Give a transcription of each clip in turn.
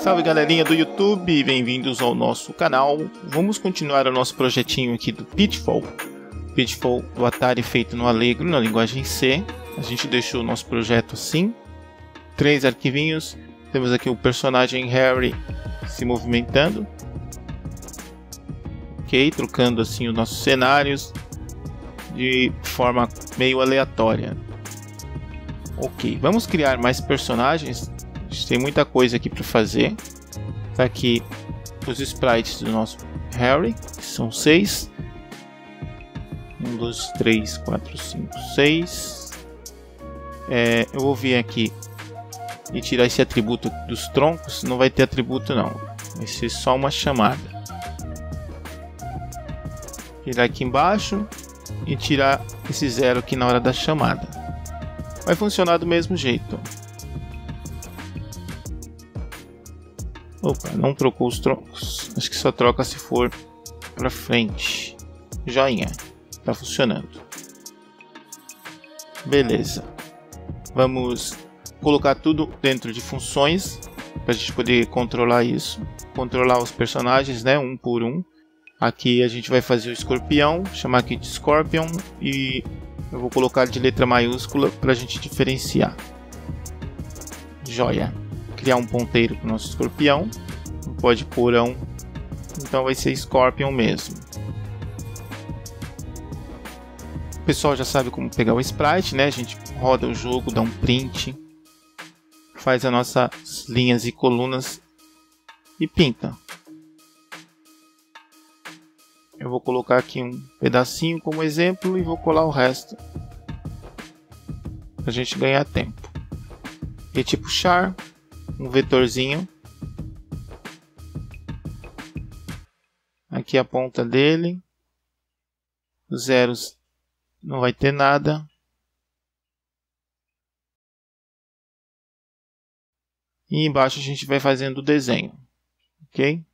Salve galerinha do YouTube, bem-vindos ao nosso canal. Vamos continuar o nosso projetinho aqui do Pitfall. Pitfall do Atari feito no Allegro, na linguagem C. A gente deixou o nosso projeto assim. Três arquivinhos. Temos aqui o personagem Harry se movimentando. Ok, trocando assim os nossos cenários de forma meio aleatória. Ok, vamos criar mais personagens gente tem muita coisa aqui para fazer. Tá aqui os sprites do nosso Harry, que são seis. Um, dois, três, quatro, cinco, seis. É, eu vou vir aqui e tirar esse atributo dos troncos. Não vai ter atributo não. Vai ser só uma chamada. Tirar aqui embaixo e tirar esse zero aqui na hora da chamada. Vai funcionar do mesmo jeito. Opa, não trocou os trocos. Acho que só troca se for para frente. Joinha, tá funcionando. Beleza. Vamos colocar tudo dentro de funções para a gente poder controlar isso, controlar os personagens, né, um por um. Aqui a gente vai fazer o escorpião, chamar aqui de Scorpion e eu vou colocar de letra maiúscula para a gente diferenciar. Joia criar um ponteiro para o nosso escorpião. Não pode pôr Então vai ser Scorpion mesmo. O pessoal já sabe como pegar o sprite, né? A gente roda o jogo, dá um print, faz as nossas linhas e colunas e pinta. Eu vou colocar aqui um pedacinho como exemplo e vou colar o resto para a gente ganhar tempo. E é tipo char, um vetorzinho. Aqui a ponta dele. Os zeros não vai ter nada. E embaixo a gente vai fazendo o desenho, ok?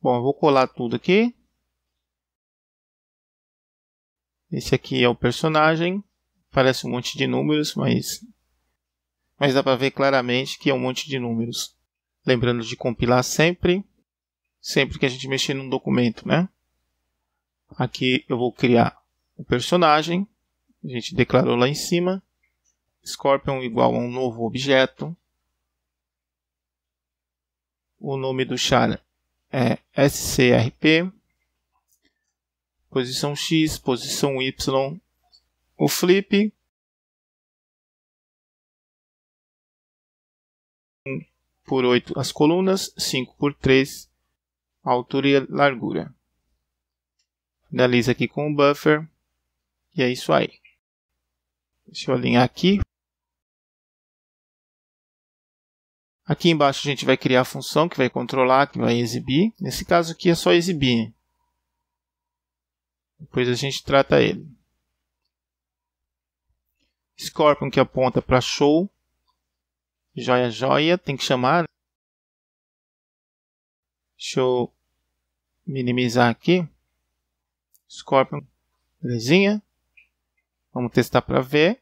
Bom, eu vou colar tudo aqui. Esse aqui é o personagem. Parece um monte de números, mas mas dá para ver claramente que é um monte de números. Lembrando de compilar sempre, sempre que a gente mexer num documento, né? Aqui eu vou criar o personagem, a gente declarou lá em cima, Scorpion igual a um novo objeto. O nome do char é SCRP, posição X, posição Y, o flip, 1 por 8 as colunas, 5 por 3 a altura e a largura. Finaliza aqui com o buffer. E é isso aí. Deixa eu alinhar aqui. Aqui embaixo a gente vai criar a função que vai controlar, que vai exibir. Nesse caso aqui é só exibir. Depois a gente trata ele. Scorpion que aponta para show. Joia, joia, tem que chamar. Deixa eu minimizar aqui. Scorpion, belezinha. Vamos testar para ver.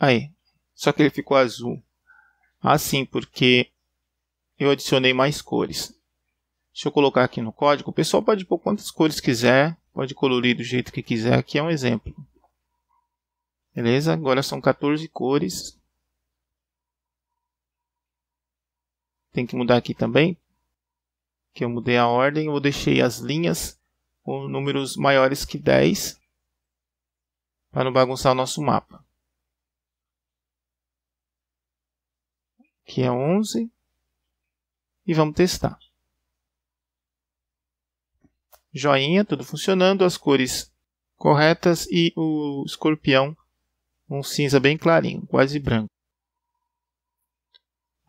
Aí, só que ele ficou azul. Assim, porque eu adicionei mais cores. Deixa eu colocar aqui no código. O pessoal pode pôr quantas cores quiser, pode colorir do jeito que quiser. Aqui é um exemplo. Beleza? Agora são 14 cores. Tem que mudar aqui também. Que eu mudei a ordem. Eu deixei as linhas com números maiores que 10. Para não bagunçar o nosso mapa. Aqui é 11. E vamos testar. Joinha, tudo funcionando. As cores corretas e o escorpião um cinza bem clarinho, quase branco.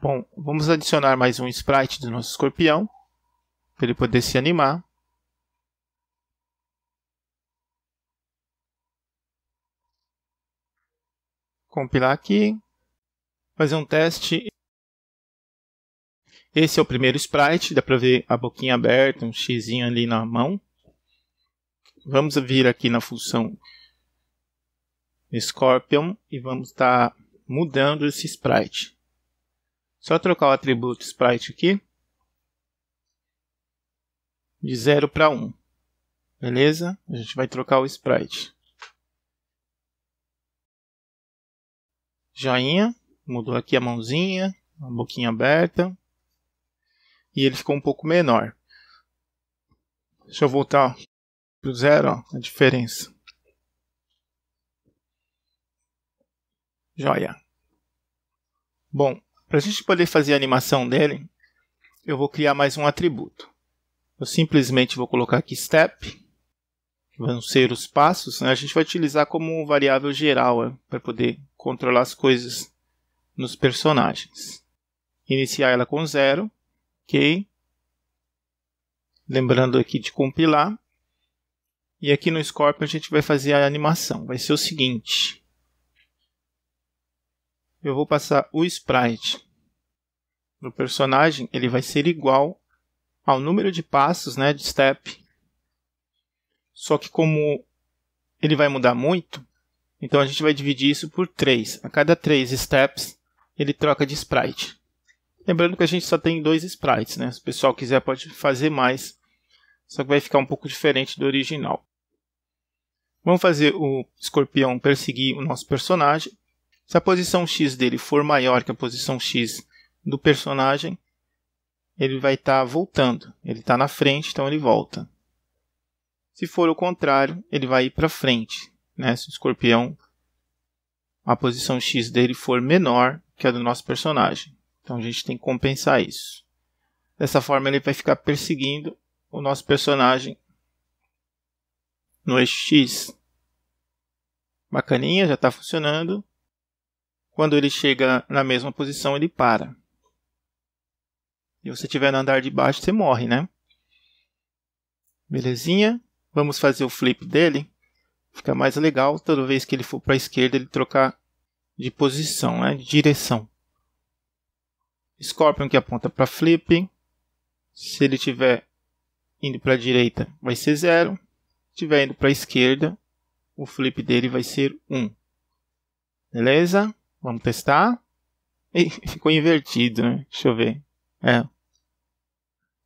Bom, vamos adicionar mais um sprite do nosso escorpião, para ele poder se animar. Compilar aqui, fazer um teste. Esse é o primeiro sprite, dá para ver a boquinha aberta, um xizinho ali na mão. Vamos vir aqui na função Scorpion e vamos estar tá mudando esse sprite. Só trocar o atributo sprite aqui de 0 para 1. Um. Beleza? A gente vai trocar o sprite. Joinha, mudou aqui a mãozinha, a boquinha aberta. E ele ficou um pouco menor. Deixa eu voltar para o zero, ó, a diferença. Joia. Bom, para a gente poder fazer a animação dele, eu vou criar mais um atributo. Eu simplesmente vou colocar aqui step, que vão ser os passos. Né? A gente vai utilizar como variável geral né? para poder controlar as coisas nos personagens. Iniciar ela com zero, ok? Lembrando aqui de compilar. E aqui no Scorpion a gente vai fazer a animação. Vai ser o seguinte eu vou passar o sprite do personagem, ele vai ser igual ao número de passos, né, de step. Só que como ele vai mudar muito, então a gente vai dividir isso por 3. A cada 3 steps, ele troca de sprite. Lembrando que a gente só tem dois sprites, né? Se o pessoal quiser pode fazer mais, só que vai ficar um pouco diferente do original. Vamos fazer o escorpião perseguir o nosso personagem. Se a posição X dele for maior que a posição X do personagem, ele vai estar tá voltando. Ele está na frente, então ele volta. Se for o contrário, ele vai ir para frente. Né? Se o escorpião, a posição X dele for menor que a do nosso personagem. Então a gente tem que compensar isso. Dessa forma, ele vai ficar perseguindo o nosso personagem no eixo X. Bacaninha, já está funcionando. Quando ele chega na mesma posição, ele para. E você estiver no andar de baixo, você morre, né? Belezinha? Vamos fazer o flip dele. Fica mais legal toda vez que ele for para a esquerda, ele trocar de posição, né? de direção. Scorpion que aponta para flip. Se ele tiver indo para a direita, vai ser zero. Se tiver indo para a esquerda, o flip dele vai ser 1. Um. Beleza? Vamos testar. E ficou invertido, né? Deixa eu ver. É.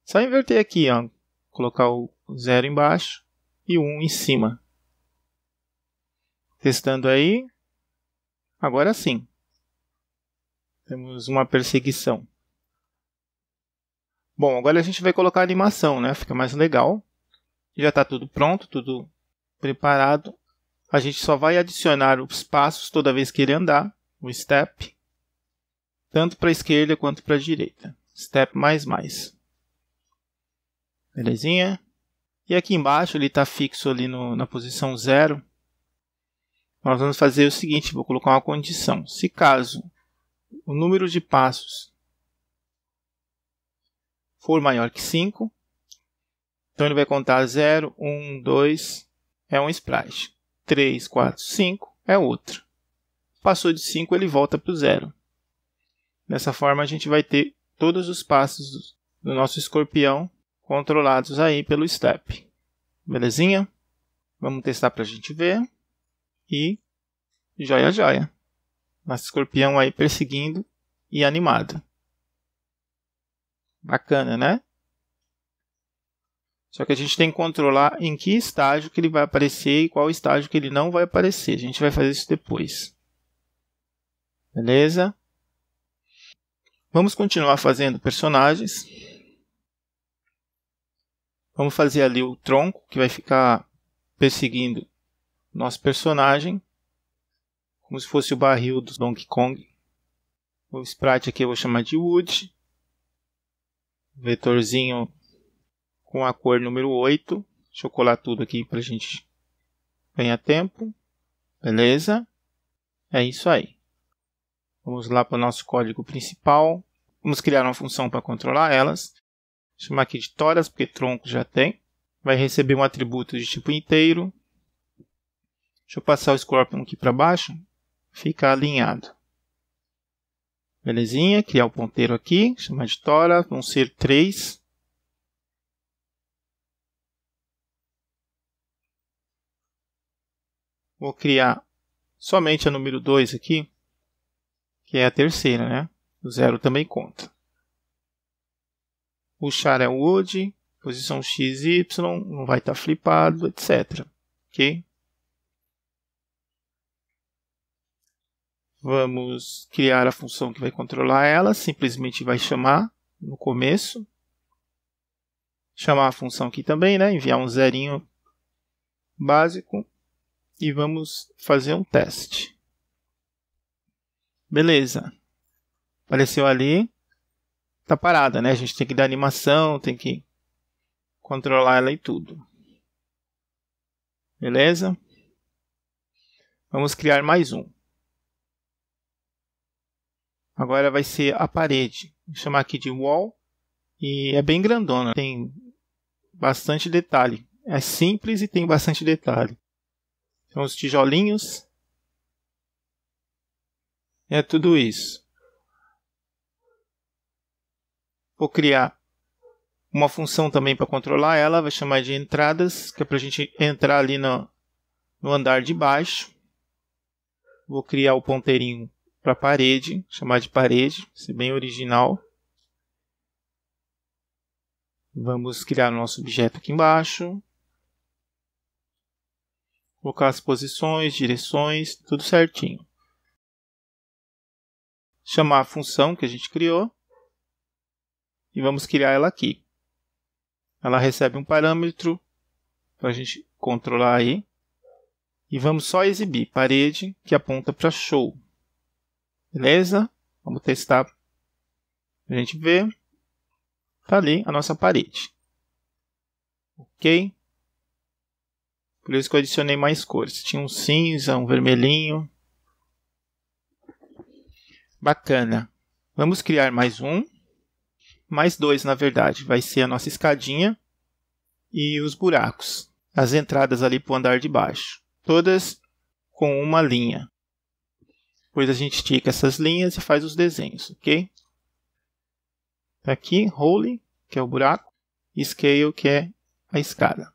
Só inverter aqui, ó. Colocar o zero embaixo e o 1 um em cima. Testando aí. Agora sim. Temos uma perseguição. Bom, agora a gente vai colocar a animação, né? Fica mais legal. Já está tudo pronto, tudo preparado. A gente só vai adicionar os passos toda vez que ele andar o step, tanto para a esquerda quanto para a direita. Step mais mais. Belezinha? E aqui embaixo ele está fixo ali no, na posição 0. Nós vamos fazer o seguinte, vou colocar uma condição. Se caso o número de passos for maior que 5, então ele vai contar 0, 1, 2, é um sprite. 3, 4, 5 é outro. Passou de 5, ele volta para o zero. Dessa forma, a gente vai ter todos os passos do nosso escorpião controlados aí pelo step. Belezinha? Vamos testar para a gente ver. E joia, joia. Nosso escorpião aí perseguindo e animado. Bacana, né? Só que a gente tem que controlar em que estágio que ele vai aparecer e qual estágio que ele não vai aparecer. A gente vai fazer isso depois. Beleza? Vamos continuar fazendo personagens. Vamos fazer ali o tronco que vai ficar perseguindo nosso personagem. Como se fosse o barril do Donkey Kong. O sprite aqui eu vou chamar de Wood. Vetorzinho com a cor número 8. Deixa eu colar tudo aqui para a gente ganhar tempo. Beleza? É isso aí. Vamos lá para o nosso código principal. Vamos criar uma função para controlar elas. Vou chamar aqui de toras, porque tronco já tem. Vai receber um atributo de tipo inteiro. Deixa eu passar o Scorpion aqui para baixo. Fica alinhado. Belezinha, criar o ponteiro aqui, chamar de tora, vão ser três. Vou criar somente a número 2 aqui que é a terceira, né? O zero também conta. O char é o wood, posição x, y, não vai estar tá flipado, etc. Ok? Vamos criar a função que vai controlar ela, simplesmente vai chamar no começo. Chamar a função aqui também, né? enviar um zerinho básico e vamos fazer um teste. Beleza. Apareceu ali. Tá parada, né? A gente tem que dar animação, tem que controlar ela e tudo. Beleza? Vamos criar mais um. Agora vai ser a parede. Vou chamar aqui de wall. E é bem grandona, tem bastante detalhe. É simples e tem bastante detalhe. Então os tijolinhos é tudo isso. Vou criar uma função também para controlar ela, vai chamar de entradas, que é para a gente entrar ali no, no andar de baixo. Vou criar o ponteirinho para a parede, chamar de parede, ser bem original. Vamos criar nosso objeto aqui embaixo. Colocar as posições, direções, tudo certinho chamar a função que a gente criou e vamos criar ela aqui. Ela recebe um parâmetro para então a gente controlar aí e vamos só exibir parede que aponta para show. Beleza? Vamos testar. A gente vê. Está ali a nossa parede. Ok? Por isso que eu adicionei mais cores. Tinha um cinza, um vermelhinho. Bacana. Vamos criar mais um. Mais dois, na verdade. Vai ser a nossa escadinha e os buracos. As entradas ali para o andar de baixo. Todas com uma linha. Depois a gente estica essas linhas e faz os desenhos, ok? Aqui, hole que é o buraco, e Scale, que é a escada.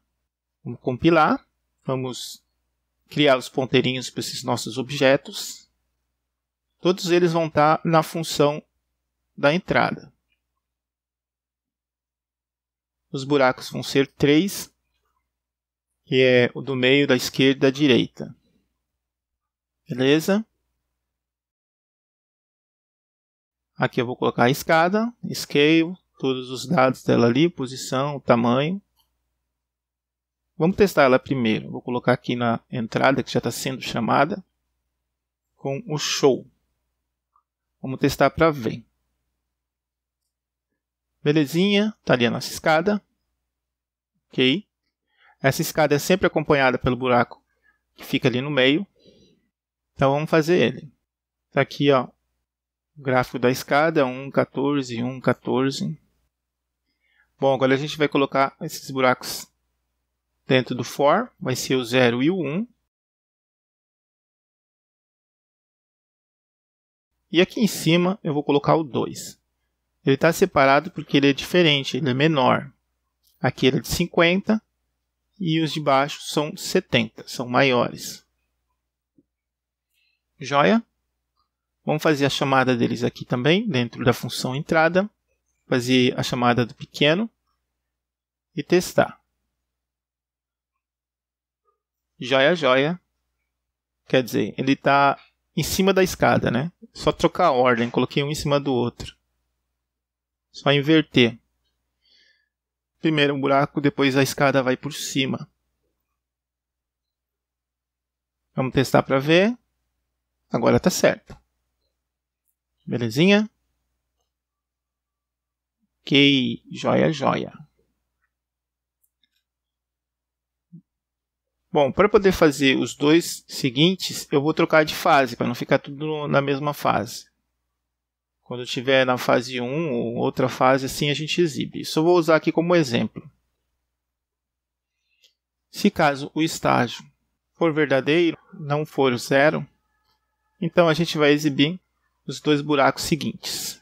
Vamos compilar. Vamos criar os ponteirinhos para esses nossos objetos. Todos eles vão estar tá na função da entrada. Os buracos vão ser três, que é o do meio, da esquerda, da direita. Beleza? Aqui eu vou colocar a escada, scale, todos os dados dela ali, posição, tamanho. Vamos testar ela primeiro. Vou colocar aqui na entrada que já está sendo chamada com o show. Vamos testar para ver. Belezinha, está ali a nossa escada. Ok. Essa escada é sempre acompanhada pelo buraco que fica ali no meio. Então vamos fazer ele. Está aqui, ó, o gráfico da escada, 1, 14, 1, 14. Bom, agora a gente vai colocar esses buracos dentro do for, vai ser o 0 e o 1. E aqui em cima eu vou colocar o 2. Ele está separado porque ele é diferente, ele é menor. Aqui ele é de 50 e os de baixo são 70, são maiores. Joia? Vamos fazer a chamada deles aqui também, dentro da função entrada. Fazer a chamada do pequeno e testar. Joia, joia. Quer dizer, ele está em cima da escada, né? Só trocar a ordem, coloquei um em cima do outro. Só inverter. Primeiro um buraco, depois a escada vai por cima. Vamos testar para ver. Agora tá certo. Belezinha? Ok, joia, joia. Bom, para poder fazer os dois seguintes, eu vou trocar de fase, para não ficar tudo na mesma fase. Quando eu estiver na fase 1 ou outra fase assim, a gente exibe. Isso eu vou usar aqui como exemplo. Se caso o estágio for verdadeiro, não for zero, então a gente vai exibir os dois buracos seguintes.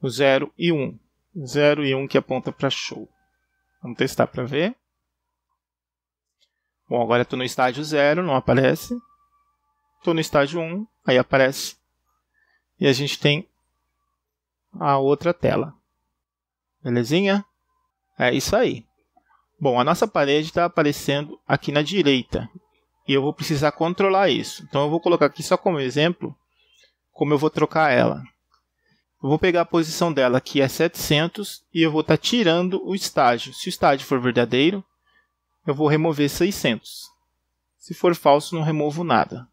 O 0 e 1. Um. 0 e 1 um que aponta para show. Vamos testar para ver. Bom, agora estou no estágio 0, não aparece. Estou no estágio 1, um, aí aparece. E a gente tem a outra tela. Belezinha? É isso aí. Bom, a nossa parede está aparecendo aqui na direita. E eu vou precisar controlar isso. Então eu vou colocar aqui só como exemplo como eu vou trocar ela. Eu vou pegar a posição dela, que é 700, e eu vou estar tá tirando o estágio. Se o estágio for verdadeiro, eu vou remover 600. Se for falso, não removo nada.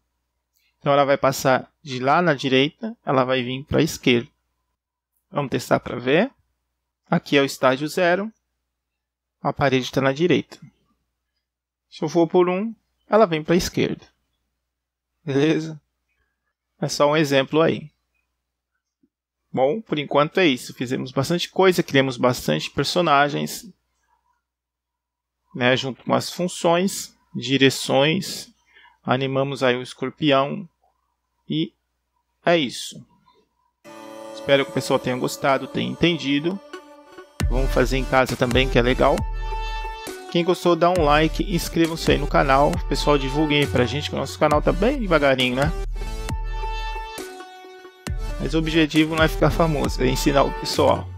Então ela vai passar de lá na direita, ela vai vir para a esquerda. Vamos testar para ver. Aqui é o estágio zero. A parede está na direita. Se eu for por 1, um, ela vem para a esquerda. Beleza? É só um exemplo aí. Bom, por enquanto é isso. Fizemos bastante coisa, criamos bastante personagens, né, junto com as funções, direções, animamos aí o escorpião e é isso. Espero que o pessoal tenha gostado, tenha entendido. Vamos fazer em casa também, que é legal. Quem gostou, dá um like, inscrevam-se aí no canal. Pessoal, divulguem aí pra gente, que o nosso canal tá bem devagarinho, né? Mas o objetivo não é ficar famoso, é ensinar o pessoal.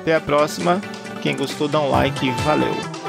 Até a próxima. Quem gostou, dá um like e valeu!